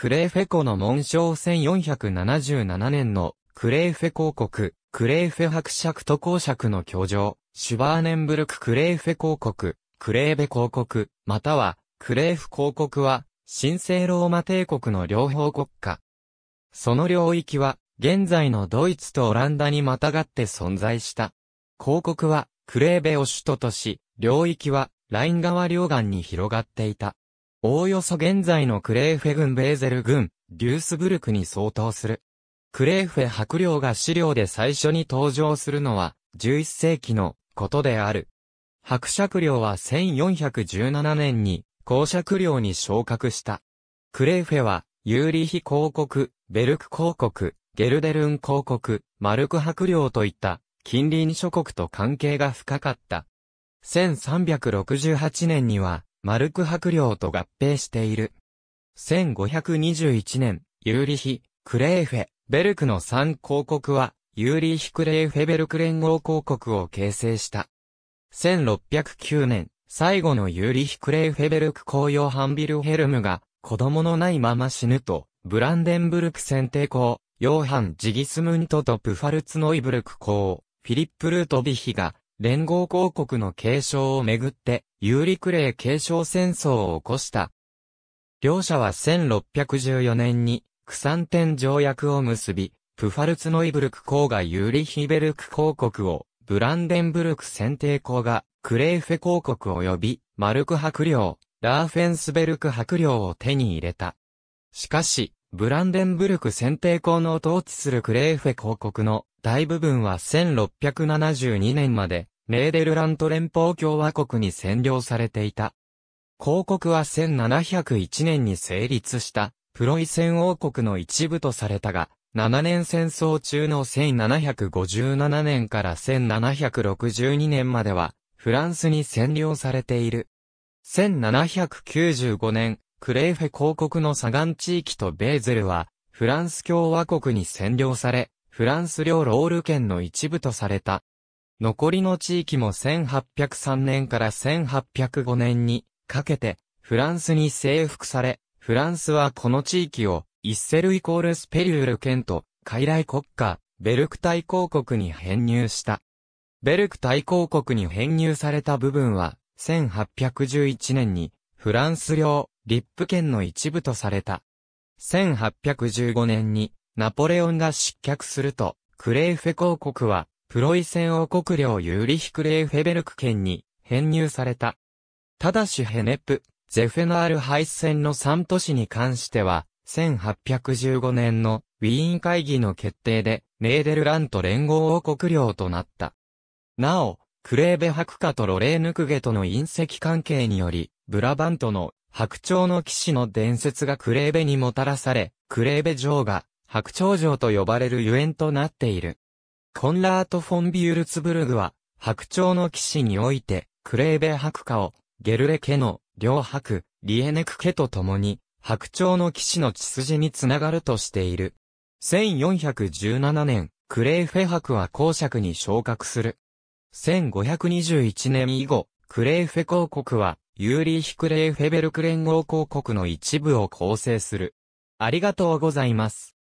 クレーフェ湖の紋章1477年のクレーフェ公国、クレーフェ伯爵と公爵の居城、シュバーネンブルククレーフェ公国、クレーベ公国、またはクレーフ公国は神聖ローマ帝国の両方国家。その領域は現在のドイツとオランダにまたがって存在した。公国はクレーベを首都とし、領域はライン川両岸に広がっていた。おおよそ現在のクレーフェ軍ベーゼル軍、デュースブルクに相当する。クレーフェ白領が資料で最初に登場するのは、11世紀のことである。白爵領は1417年に、公爵領に昇格した。クレーフェは、ユーリヒ公国、ベルク公国、ゲルデルン公国、マルク白領といった近隣諸国と関係が深かった。1368年にはマルク伯領と合併している。1521年、ユーリヒ、クレーフェ、ベルクの3公国は、ユーリヒ・クレーフェベルク連合公国を形成した。1609年、最後のユーリヒ・クレーフェベルク公用ハンビルヘルムが、子供のないまま死ぬと、ブランデンブルク選定公、ヨーハン・ジギスムントとプファルツノイブルク公、フィリップ・ルートビヒが、連合公国の継承をめぐって、有レイ継承戦争を起こした。両者は1614年に、クサンテン条約を結び、プファルツノイブルク公がユーリヒベルク公国を、ブランデンブルク選定公がクレーフェ公国及びマルク伯領、ラーフェンスベルク伯領を手に入れた。しかし、ブランデンブルク選定公の統治するクレーフェ公国の大部分は1672年まで、ネーデルラント連邦共和国に占領されていた。公国は1701年に成立した、プロイセン王国の一部とされたが、7年戦争中の1757年から1762年までは、フランスに占領されている。1795年、クレーフェ公国のサガン地域とベーゼルは、フランス共和国に占領され、フランス領ロール県の一部とされた。残りの地域も1803年から1805年にかけてフランスに征服され、フランスはこの地域をイッセルイコールスペリュール県と傀儡国家、ベルク大公国に編入した。ベルク大公国に編入された部分は、1811年にフランス領リップ県の一部とされた。1815年にナポレオンが失脚すると、クレーフェ公国は、プロイセン王国領ユーリヒクレーフェベルク県に編入された。ただしヘネプ、ゼフェナール敗戦の3都市に関しては、1815年のウィーン会議の決定で、ネーデルラント連合王国領となった。なお、クレーベ白化とロレーヌクゲとの隕石関係により、ブラバントの白鳥の騎士の伝説がクレーベにもたらされ、クレーベ城が白鳥城と呼ばれるゆえんとなっている。コンラート・フォン・ビュルツブルグは、白鳥の騎士において、クレーベ白家を、ゲルレ家の、両白、リエネク家と共に、白鳥の騎士の血筋につながるとしている。1417年、クレーフェ博は公爵に昇格する。1521年以後、クレーフェ公国は、ユーリーヒ・クレーフェベルク連合公国の一部を構成する。ありがとうございます。